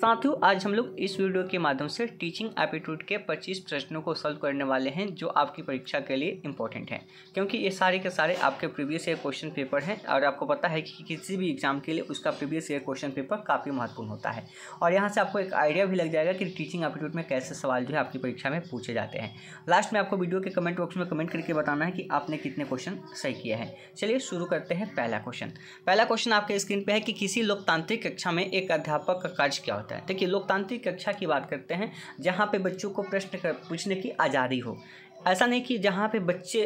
साथियों आज हम लोग इस वीडियो के माध्यम से टीचिंग एप्टीट्यूड के 25 प्रश्नों को सॉल्व करने वाले हैं जो आपकी परीक्षा के लिए इंपॉर्टेंट हैं क्योंकि ये सारे के सारे आपके प्रीवियस ईयर क्वेश्चन पेपर हैं और आपको पता है कि किसी भी एग्जाम के लिए उसका प्रीवियस ईयर क्वेश्चन पेपर काफ़ी महत्वपूर्ण होता है और यहाँ से आपको एक आइडिया भी लग जाएगा कि टीचिंग एप्टीट्यूड में कैसे सवाल जो है आपकी परीक्षा में पूछे जाते हैं लास्ट में आपको वीडियो के कमेंट बॉक्स में कमेंट करके बताना है कि आपने कितने क्वेश्चन सही किए हैं चलिए शुरू करते हैं पहला क्वेश्चन पहला क्वेश्चन आपके स्क्रीन पर है कि किसी लोकतांत्रिक कक्षा में एक अध्यापक का कार्य क्या होता है देखिए लोकतांत्रिक कक्षा की बात करते हैं जहाँ पे बच्चों को प्रश्न पूछने की आज़ादी हो ऐसा नहीं कि जहाँ पे बच्चे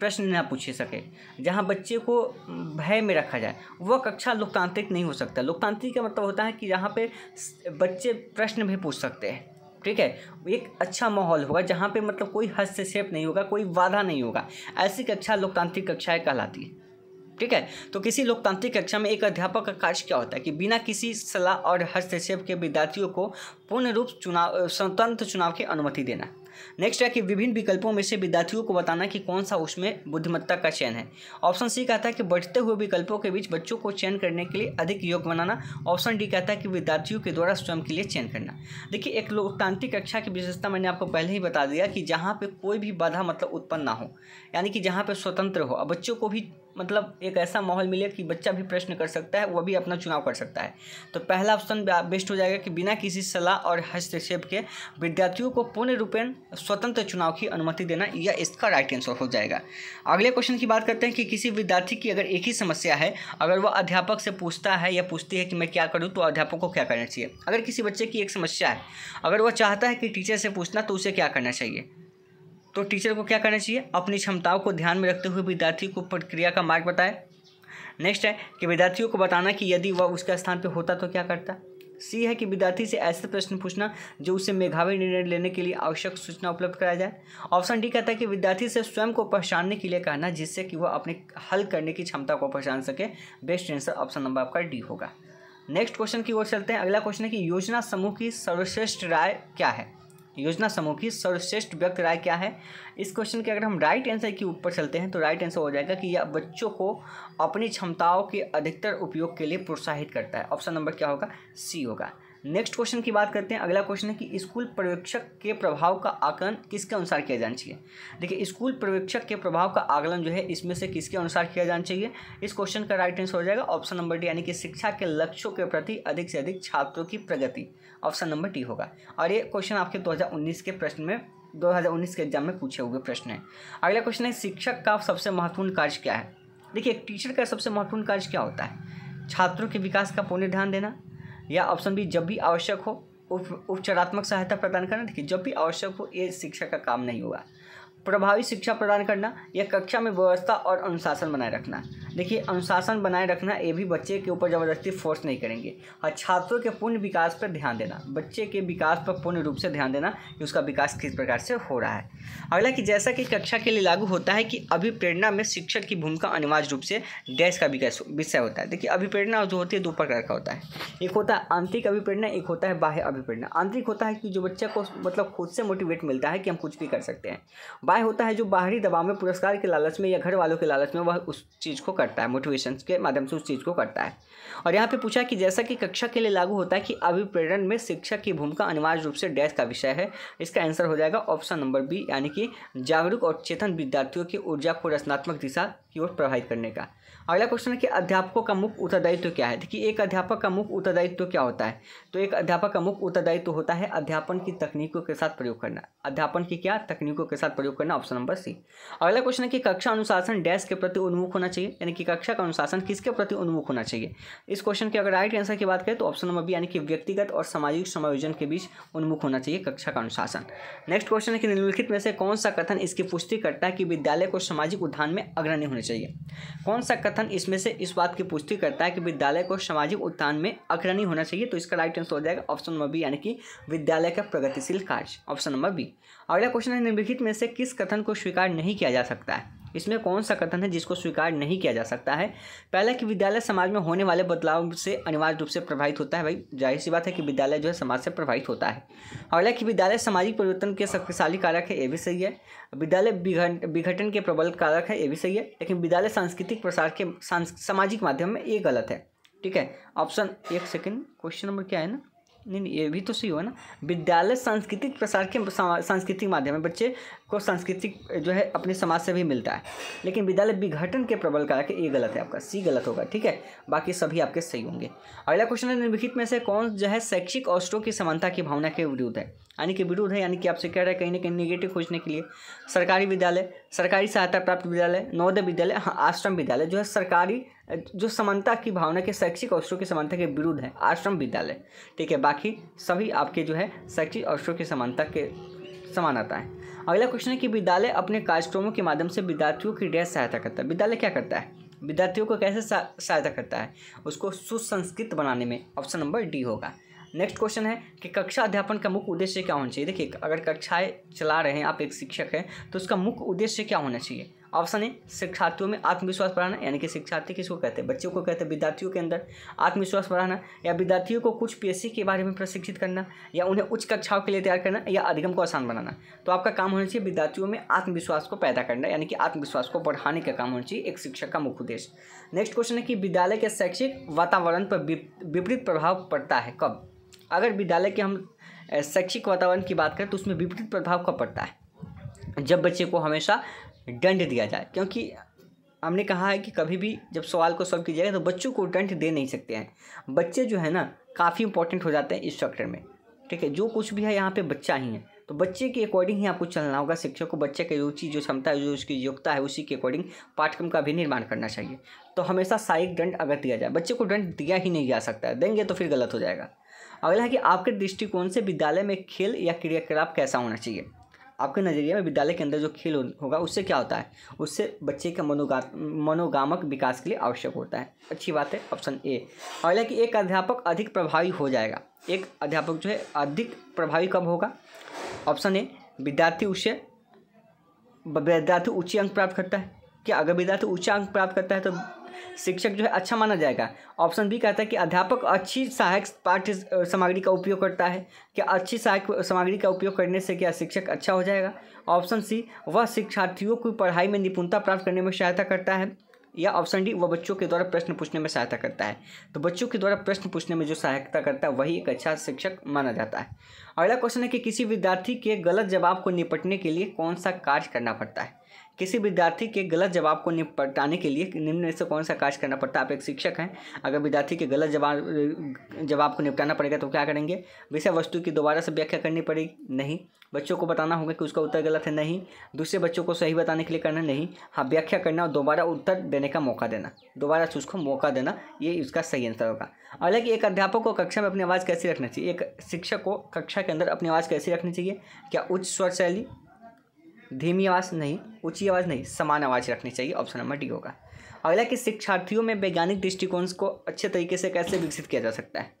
प्रश्न ना पूछ सके जहाँ बच्चे को भय में रखा जाए वह कक्षा लोकतांत्रिक नहीं हो सकता लोकतांत्रिक का मतलब होता है कि जहाँ पे बच्चे प्रश्न भी पूछ सकते हैं ठीक है एक अच्छा माहौल होगा जहाँ पे मतलब कोई हस्तक्षेप नहीं होगा कोई वादा नहीं होगा ऐसी कक्षा लोकतांत्रिक कक्षाएँ कहलाती है ठीक है तो किसी लोकतांत्रिक कक्षा में एक अध्यापक का कार्य क्या होता है कि बिना किसी सलाह और हस्तक्षेप के विद्यार्थियों को पूर्ण रूप चुनाव स्वतंत्र चुनाव की अनुमति देना नेक्स्ट है कि विभिन्न विकल्पों में से विद्यार्थियों को बताना कि कौन सा उसमें बुद्धिमत्ता का चयन है ऑप्शन सी कहता है कि बढ़ते हुए विकल्पों के बीच बच्चों को चयन करने के लिए अधिक योग बनाना ऑप्शन डी कहता है कि विद्यार्थियों के द्वारा स्वयं के लिए चयन करना देखिए एक लोकतांत्रिक कक्षा की विशेषता मैंने आपको पहले ही बता दिया कि जहाँ पर कोई भी बाधा मतलब उत्पन्न ना हो यानी कि जहाँ पर स्वतंत्र हो और बच्चों को भी मतलब एक ऐसा माहौल मिले कि बच्चा भी प्रश्न कर सकता है वह भी अपना चुनाव कर सकता है तो पहला ऑप्शन बेस्ट हो जाएगा कि बिना किसी सलाह और हस्तक्षेप के विद्यार्थियों को पूर्ण रूपेण स्वतंत्र चुनाव की अनुमति देना यह इसका राइट आंसर हो जाएगा अगले क्वेश्चन की बात करते हैं कि किसी विद्यार्थी की अगर एक ही समस्या है अगर वह अध्यापक से पूछता है या पूछती है कि मैं क्या करूँ तो अध्यापक को क्या करना चाहिए अगर किसी बच्चे की एक समस्या है अगर वह चाहता है कि टीचर से पूछना तो उसे क्या करना चाहिए तो टीचर को क्या करना चाहिए अपनी क्षमताओं को ध्यान में रखते हुए विद्यार्थी को प्रक्रिया का मार्ग बताए नेक्स्ट है कि विद्यार्थियों को बताना कि यदि वह उसके स्थान पर होता तो क्या करता सी है कि विद्यार्थी से ऐसे प्रश्न पूछना जो उसे मेघावी निर्णय लेने के लिए आवश्यक सूचना उपलब्ध कराया जाए ऑप्शन डी कहता है कि विद्यार्थी से स्वयं को पहचानने के लिए कहना जिससे कि वह अपने हल करने की क्षमता को पहचान सके बेस्ट आंसर ऑप्शन नंबर आपका डी होगा नेक्स्ट क्वेश्चन की ओर चलते हैं अगला क्वेश्चन है कि योजना समूह की सर्वश्रेष्ठ राय क्या है योजना समूह की सर्वश्रेष्ठ व्यक्त राय क्या है इस क्वेश्चन के अगर हम राइट आंसर के ऊपर चलते हैं तो राइट आंसर हो जाएगा कि यह बच्चों को अपनी क्षमताओं के अधिकतर उपयोग के लिए प्रोत्साहित करता है ऑप्शन नंबर क्या होगा सी होगा नेक्स्ट क्वेश्चन की बात करते हैं अगला क्वेश्चन है कि स्कूल पर्यवेक्षक के प्रभाव का आकलन किसके अनुसार किया जाना चाहिए देखिए स्कूल पर्यवेक्षक के प्रभाव का आकलन जो है इसमें से किसके अनुसार किया जाना चाहिए इस क्वेश्चन का राइट आंसर हो जाएगा ऑप्शन नंबर डी यानी कि शिक्षा के लक्ष्यों के प्रति अधिक से अधिक छात्रों की प्रगति ऑप्शन नंबर डी होगा और ये क्वेश्चन आपके दो के प्रश्न में 2019 के एग्जाम में पूछे हुए प्रश्न है अगला क्वेश्चन है शिक्षक का सबसे महत्वपूर्ण कार्य क्या है देखिए एक टीचर का सबसे महत्वपूर्ण कार्य क्या होता है छात्रों के विकास का पूर्ण ध्यान देना या ऑप्शन बी जब भी आवश्यक हो उप उपचारात्मक सहायता प्रदान करना देखिए जब भी आवश्यक हो ये शिक्षा का काम नहीं होगा प्रभावी शिक्षा प्रदान करना या कक्षा में व्यवस्था और अनुशासन बनाए रखना देखिए अनुशासन बनाए रखना ये भी बच्चे के ऊपर ज़बरदस्ती फोर्स नहीं करेंगे और छात्रों के पूर्ण विकास पर ध्यान देना बच्चे के विकास पर पूर्ण रूप से ध्यान देना कि उसका विकास किस प्रकार से हो रहा है अगला कि जैसा कि कक्षा के लिए लागू होता है कि अभिप्रेरणा में शिक्षक की भूमिका अनिवार्य रूप से डैश का विषय होता है देखिए अभिप्रेरणा जो होती है दो प्रकार का होता है एक होता है आंतरिक अभिप्रेरणा एक होता है बाह्य अभिप्रेरणा आंतरिक होता है कि जो बच्चा को मतलब खुद से मोटिवेट मिलता है कि हम कुछ भी कर सकते हैं न्याय होता है जो बाहरी दबाव में पुरस्कार के लालच में या घर वालों के लालच में वह उस चीज़ को करता है मोटिवेशन के माध्यम से उस चीज़ को करता है और यहाँ पे पूछा कि जैसा कि कक्षा के लिए लागू होता है कि अभिप्रेरण में शिक्षा की भूमिका अनिवार्य रूप से डैश का विषय है इसका आंसर हो जाएगा ऑप्शन नंबर बी यानी कि जागरूक और चेतन विद्यार्थियों की ऊर्जा को रचनात्मक दिशा की ओर प्रभावित करने का अगला क्वेश्चन है कि अध्यापकों का मुख्य उत्तरदायित्व तो क्या है देखिए एक अध्यापक का मुख्य उत्तरदायित्व तो क्या होता है तो एक अध्यापक का मुख्य उत्तरदायित्व तो होता है अध्यापन की तकनीकों के साथ प्रयोग करना अध्यापन की क्या तकनीकों के साथ प्रयोग करना ऑप्शन नंबर सी अगला क्वेश्चन है कि कक्षा अनुशासन डैश के प्रति उन्मुख होना चाहिए यानी कि कक्षा का अनुशासन किसके प्रति उन्मुख होना चाहिए इस क्वेश्चन के अगर राइट आंसर की बात करें तो ऑप्शन नंबर बी यानी कि व्यक्तिगत और सामाजिक समायोजन के बीच उन्मुख होना चाहिए कक्षा का अनुशासन नेक्स्ट क्वेश्चन है कि निम्नलिखित में से कौन सा कथन इसकी पुष्टि करता है कि विद्यालय को सामाजिक उद्यान में अग्रणी होना चाहिए कौन सा कथन कथन इसमें से इस बात की पुष्टि करता है कि विद्यालय को सामाजिक उत्थान में अग्रणी होना चाहिए तो इसका राइट आंसर हो जाएगा ऑप्शन नंबर बी यानी कि विद्यालय का प्रगतिशील कार्य ऑप्शन नंबर बी अगला क्वेश्चन है निम्नलिखित में से किस कथन को स्वीकार नहीं किया जा सकता है इसमें कौन सा कथन है जिसको स्वीकार नहीं किया जा सकता है पहला कि विद्यालय समाज में होने वाले बदलाव से अनिवार्य रूप से प्रभावित होता है भाई जाहिर सी बात है कि विद्यालय जो है समाज से प्रभावित होता है हालांकि विद्यालय सामाजिक परिवर्तन के शक्तिशाली कारक है ये भी सही है विद्यालय विघटन के प्रबल कारक है ये भी सही है लेकिन विद्यालय सांस्कृतिक प्रसार के सामाजिक माध्यम में ये गलत है ठीक है ऑप्शन एक सेकेंड क्वेश्चन नंबर क्या है ना नहीं नहीं ये भी तो सही हुआ ना विद्यालय सांस्कृतिक प्रसार के सांस्कृतिक माध्यम है बच्चे को सांस्कृतिक जो है अपने समाज से भी मिलता है लेकिन विद्यालय विघटन के प्रबल कारक ए गलत है आपका सी गलत होगा ठीक है बाकी सभी आपके सही होंगे अगला क्वेश्चन है निम्नलिखित में से कौन जो है शैक्षिक अवसरों की समानता की भावना के विरुद्ध है यानी कि विरुद्ध है यानी कि आपसे कह रहे हैं कहीं ना कहीं निगेटिव खोजने के लिए सरकारी विद्यालय सरकारी सहायता प्राप्त विद्यालय नवोदय विद्यालय हाँ आश्रम विद्यालय जो है सरकारी जो समानता की भावना के शैक्षिक अवसरों की समानता के विरुद्ध है आश्रम विद्यालय ठीक है बाकी सभी आपके जो है शैक्षिक अवसरों की समानता के समान आता है अगला क्वेश्चन है कि विद्यालय अपने कार्यक्रमों के माध्यम से विद्यार्थियों की कैसे सहायता करता है विद्यालय क्या करता है विद्यार्थियों को कैसे सहायता करता है उसको सुसंस्कृत बनाने में ऑप्शन नंबर डी होगा नेक्स्ट क्वेश्चन है कि कक्षा अध्यापन का मुख्य उद्देश्य क्या होना चाहिए देखिए अगर कक्षाएं चला रहे हैं आप एक शिक्षक हैं तो उसका मुख्य उद्देश्य क्या होना चाहिए ऑप्शन है शिक्षार्थियों में आत्मविश्वास बढ़ाना यानी कि शिक्षार्थी किसको कहते हैं बच्चों को कहते हैं विद्यार्थियों के अंदर आत्मविश्वास बढ़ाना या विद्यार्थियों को कुछ पेशे के बारे में प्रशिक्षित करना या उन्हें उच्च कक्षाओं के लिए तैयार करना या अधिगम को आसान बनाना तो आपका काम होना चाहिए विद्यार्थियों में आत्मविश्वास को पैदा करना यानी कि आत्मविश्वास को बढ़ाने का काम होना चाहिए एक शिक्षक का मुख्य उद्देश्य नेक्स्ट क्वेश्चन है कि विद्यालय के शैक्षिक वातावरण पर विपरीत प्रभाव पड़ता है कब अगर विद्यालय के हम शैक्षिक वातावरण की बात करें तो उसमें विपरीत प्रभाव कब पड़ता है जब बच्चे को हमेशा दंड दिया जाए क्योंकि हमने कहा है कि कभी भी जब सवाल को सॉल्व किया जाएगा तो बच्चों को दंड दे नहीं सकते हैं बच्चे जो है ना काफ़ी इंपॉर्टेंट हो जाते हैं इस चैप्टर में ठीक है जो कुछ भी है यहाँ पे बच्चा ही है तो बच्चे के अकॉर्डिंग ही आपको चलना होगा शिक्षक को बच्चे की रुचि जो क्षमता है जो उसकी योग्यता है उसी के अकॉर्डिंग पाठ्यक्रम का भी निर्माण करना चाहिए तो हमेशा साइक दंड अगर दिया जाए बच्चे को दंड दिया ही नहीं जा सकता है देंगे तो फिर गलत हो जाएगा अगला है कि आपके दृष्टिकोण से विद्यालय में खेल या क्रियाकलाप कैसा होना चाहिए आपके नज़रिए में विद्यालय के अंदर जो खेल होगा उससे क्या होता है उससे बच्चे का मनोगा मनोगामक विकास के लिए आवश्यक होता है अच्छी बात है ऑप्शन ए हालांकि एक अध्यापक अधिक प्रभावी हो जाएगा एक अध्यापक जो है अधिक प्रभावी कब होगा ऑप्शन ए विद्यार्थी उसे विद्यार्थी उच्च अंक प्राप्त करता है क्या अगर विद्यार्थी उच्च अंक प्राप्त करता है तो शिक्षक जो है अच्छा माना जाएगा ऑप्शन बी कहता है कि अध्यापक अच्छी सहायक पाठ्य सामग्री का उपयोग करता है क्या अच्छी सहायक सामग्री का उपयोग करने से क्या शिक्षक अच्छा हो जाएगा ऑप्शन सी वह शिक्षार्थियों को पढ़ाई में निपुणता प्राप्त करने में सहायता करता है या ऑप्शन डी वह बच्चों के द्वारा प्रश्न पूछने में सहायता करता है तो बच्चों के द्वारा प्रश्न पूछने में जो सहायता करता है वही एक अच्छा शिक्षक माना जाता है अगला क्वेश्चन है कि किसी विद्यार्थी के गलत जवाब को निपटने के लिए कौन सा कार्य करना पड़ता है किसी विद्यार्थी के गलत जवाब को निपटाने के लिए निम्न से कौन सा कार्य करना पड़ता है आप एक शिक्षक हैं अगर विद्यार्थी के गलत जवाब जवाब को निपटाना पड़ेगा तो क्या करेंगे विषय वस्तु की दोबारा से व्याख्या करनी पड़ेगी नहीं बच्चों को बताना होगा कि उसका उत्तर गलत है नहीं दूसरे बच्चों को सही बताने के लिए करना नहीं हाँ व्याख्या करना और दोबारा उत्तर देने का मौका देना दोबारा से उसको मौका देना ये उसका सही आंसर होगा हालांकि एक अध्यापक को कक्षा में अपनी आवाज़ कैसी रखनी चाहिए एक शिक्षक को कक्षा के अंदर अपनी आवाज़ कैसी रखनी चाहिए क्या उच्च स्वर शैली धीमी आवाज़ नहीं ऊंची आवाज़ नहीं समान आवाज़ रखनी चाहिए ऑप्शन नंबर डी होगा अगला कि शिक्षार्थियों में वैज्ञानिक दृष्टिकोण को अच्छे तरीके से कैसे विकसित किया जा सकता है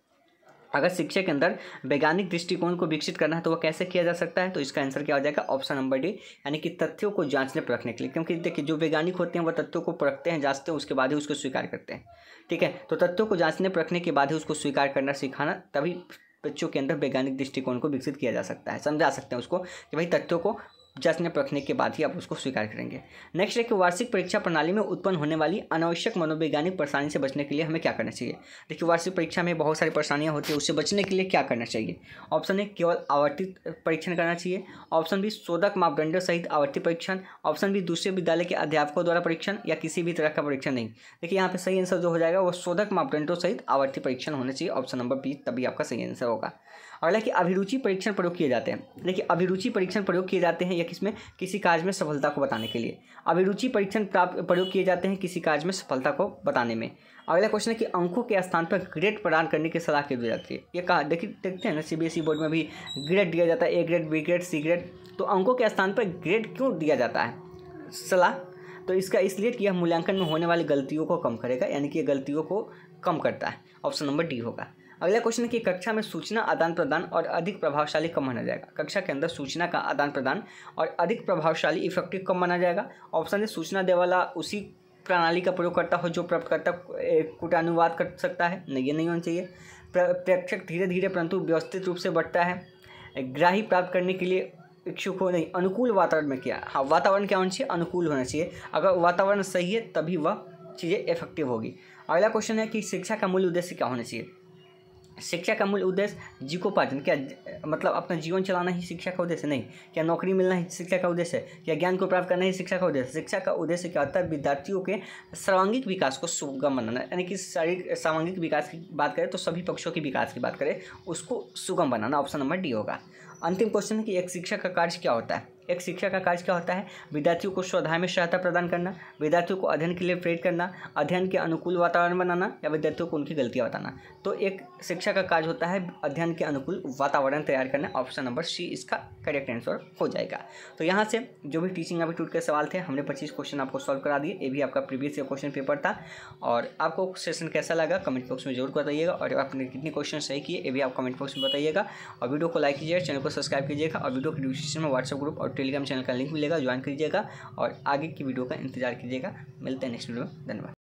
अगर शिक्षा के अंदर वैज्ञानिक दृष्टिकोण को विकसित करना है तो वह कैसे किया जा सकता है तो इसका आंसर क्या हो जाएगा ऑप्शन नंबर डी यानी कि तथ्यों को जांचने रखने के लिए क्योंकि देखिए जो वैज्ञानिक होते हैं वह तथ्यों को परखते हैं जांचते हैं उसके बाद ही उसको स्वीकार करते हैं ठीक है तो तथ्यों को जाँचने पर रखने के बाद ही उसको स्वीकार करना सिखाना तभी बच्चों के अंदर वैज्ञानिक दृष्टिकोण को विकसित किया जा सकता है समझा सकते हैं उसको कि भाई तथ्यों को जश्न रखने के बाद ही आप उसको स्वीकार करेंगे नेक्स्ट है कि वार्षिक परीक्षा प्रणाली में उत्पन्न होने वाली अनावश्यक मनोवैज्ञानिक परेशानी से बचने के लिए हमें क्या करना चाहिए देखिए वार्षिक परीक्षा में बहुत सारी परेशानियाँ होती है उससे बचने के लिए क्या करना चाहिए ऑप्शन ए केवल आवर्तित परीक्षण करना चाहिए ऑप्शन बी शोधक मापदंडों सहित आवर्ती परीक्षण ऑप्शन बी दूसरे विद्यालय के अध्यापकों द्वारा परीक्षण या किसी भी तरह का परीक्षण नहीं देखिए यहाँ पर सही आंसर जो हो जाएगा वो शोधक मापदंडों सहित आवर्ती परीक्षण होना चाहिए ऑप्शन नंबर बी तभी आपका सही आंसर होगा अगला कि अभिरुचि परीक्षण प्रयोग किए जाते हैं देखिए अभिरुचि परीक्षण प्रयोग किए जाते हैं या किसमें किसी कार्य में सफलता को बताने के लिए अभिरुचि परीक्षण प्राप्त प्रयोग किए जाते हैं किसी कार्य में सफलता को बताने में अगला क्वेश्चन है कि अंकों के स्थान पर ग्रेड प्रदान करने की सलाह क्यों दी जाती है ये कहा देखिए देखते हैं ना सी बोर्ड e में भी ग्रेड दिया जाता है A grade B grade C grade तो अंकों के स्थान पर ग्रेड क्यों दिया जाता है सलाह तो इसका इसलिए कि यह मूल्यांकन में होने वाली गलतियों को कम करेगा यानी कि गलतियों को कम करता है ऑप्शन नंबर डी होगा अगला क्वेश्चन है कि कक्षा में सूचना आदान प्रदान और अधिक प्रभावशाली कब माना जाएगा कक्षा के अंदर सूचना का आदान प्रदान और अधिक प्रभावशाली इफेक्टिव कब माना जाएगा ऑप्शन है सूचना दे वाला उसी प्रणाली का प्रयोग करता हो जो प्राप्तकर्ता कुटानुवाद कर सकता है नहीं ये नहीं होना चाहिए प्रेक्षक धीरे धीरे परंतु व्यवस्थित रूप से बढ़ता है ग्राही प्राप्त करने के लिए इच्छुक हो नहीं अनुकूल वातावरण में क्या हाँ वातावरण क्या होना चाहिए अनुकूल होना चाहिए अगर वातावरण सही है तभी वह चीज़ें इफेक्टिव होगी अगला क्वेश्चन है कि शिक्षा का मूल उद्देश्य क्या होना चाहिए शिक्षा का मूल उद्देश्य जीकोपार्जन क्या मतलब अपना जीवन चलाना ही शिक्षा का उद्देश्य नहीं क्या नौकरी मिलना ही शिक्षा का उद्देश्य है क्या ज्ञान को प्राप्त करना ही शिक्षा का उद्देश्य शिक्षा का उद्देश्य क्या होता है विद्यार्थियों के सर्वांगिक विकास को सुगम बनाना यानी कि शारीरिक सर्वांगिक विकास की बात करें तो सभी पक्षों के विकास की बात करें उसको सुगम बनाना ऑप्शन नंबर डी होगा अंतिम क्वेश्चन है कि एक शिक्षा का कार्य क्या होता है एक शिक्षक का कार्य क्या होता है विद्यार्थियों को स्वाध्याय में सहायता प्रदान करना विद्यार्थियों को अध्ययन के लिए प्रेरित करना अध्ययन के अनुकूल वातावरण बनाना या विद्यार्थियों को उनकी गलतियाँ बताना तो एक शिक्षा का कार्य होता है अध्ययन के अनुकूल वातावरण तैयार करना ऑप्शन नंबर सी इसका करेक्ट आंसर हो जाएगा तो यहाँ से जो भी टीचिंग अभी टूट के सवाल थे हमने पच्चीस क्वेश्चन आपको सॉल्व करा दिए ये भी आपका प्रीवियस ईयर क्वेश्चन पेपर था और आपको सेशन कैसा लगा कमेंट बॉक्स में जरूर बताइएगा और आपने कितने क्वेश्चन सही किए ये भी आप कमेंट बॉक्स में बताइएगा और वीडियो को लाइक कीजिएगा चैनल को सब्सक्राइब कीजिएगा और वीडियो के डिस्क्रिप्शन में व्हाट्सअप ग्रुप और टेलीग्राम चैनल का लिंक मिलेगा ज्वाइन कीजिएगा और आगे की वीडियो का इंतजार कीजिएगा मिलते हैं नेक्स्ट वीडियो में धन्यवाद